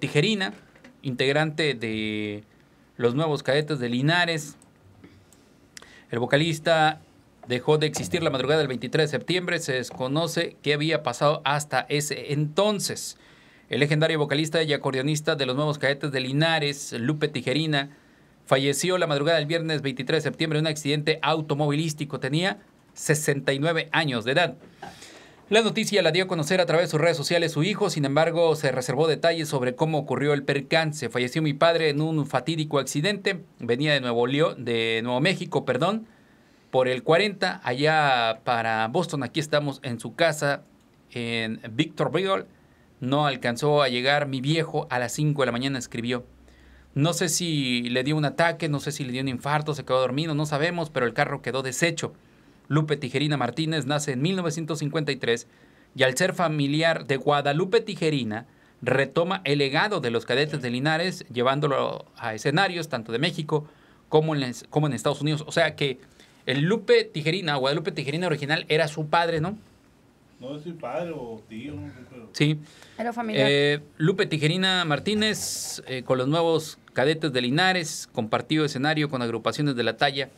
Tijerina, integrante de los nuevos cadetes de Linares. El vocalista dejó de existir la madrugada del 23 de septiembre. Se desconoce qué había pasado hasta ese entonces. El legendario vocalista y acordeonista de los nuevos cadetes de Linares, Lupe Tijerina, falleció la madrugada del viernes 23 de septiembre en un accidente automovilístico. Tenía 69 años de edad. La noticia la dio a conocer a través de sus redes sociales su hijo, sin embargo se reservó detalles sobre cómo ocurrió el percance. Falleció mi padre en un fatídico accidente, venía de Nuevo, de Nuevo México, perdón, por el 40, allá para Boston. Aquí estamos en su casa, en Victorville. No alcanzó a llegar mi viejo a las 5 de la mañana, escribió. No sé si le dio un ataque, no sé si le dio un infarto, se quedó dormido, no sabemos, pero el carro quedó deshecho. Lupe Tijerina Martínez nace en 1953 y al ser familiar de Guadalupe Tijerina, retoma el legado de los cadetes de Linares, llevándolo a escenarios tanto de México como en, Estados Unidos. O sea que el Lupe Tijerina, Guadalupe Tijerina original, era su padre, ¿no? No es su padre o tío, Sí. Era familiar. Eh, Lupe Tijerina Martínez, eh, con los nuevos cadetes de Linares, compartido escenario con agrupaciones de la talla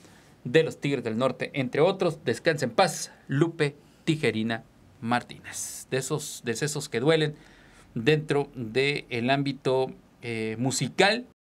de los Tigres del Norte, entre otros. Descansa en paz, Lupe Tijerina Martínez. De esos decesos que duelen dentro del ámbito eh, musical